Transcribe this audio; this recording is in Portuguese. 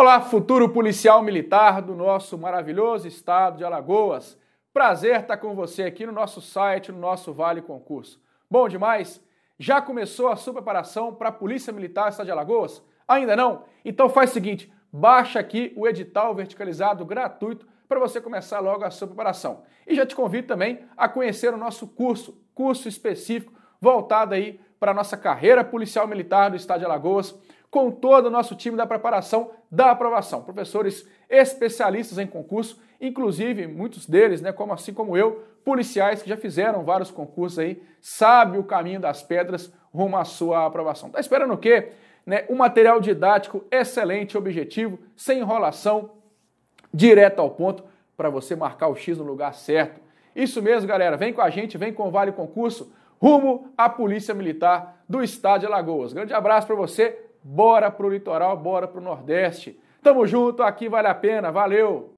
Olá, futuro policial militar do nosso maravilhoso estado de Alagoas. Prazer estar com você aqui no nosso site, no nosso Vale Concurso. Bom demais? Já começou a sua preparação para a Polícia Militar do Estado de Alagoas? Ainda não? Então faz o seguinte, baixa aqui o edital verticalizado gratuito para você começar logo a sua preparação. E já te convido também a conhecer o nosso curso, curso específico voltado aí para a nossa carreira policial militar do Estado de Alagoas, com todo o nosso time da preparação da aprovação. Professores especialistas em concurso, inclusive muitos deles, né, como assim como eu, policiais que já fizeram vários concursos aí, sabe o caminho das pedras rumo à sua aprovação. Tá esperando o quê? Né, um material didático excelente, objetivo, sem enrolação, direto ao ponto, para você marcar o X no lugar certo. Isso mesmo, galera. Vem com a gente, vem com o Vale Concurso, rumo à Polícia Militar do Estado de Alagoas. Grande abraço para você. Bora pro litoral, bora pro Nordeste. Tamo junto, aqui vale a pena. Valeu!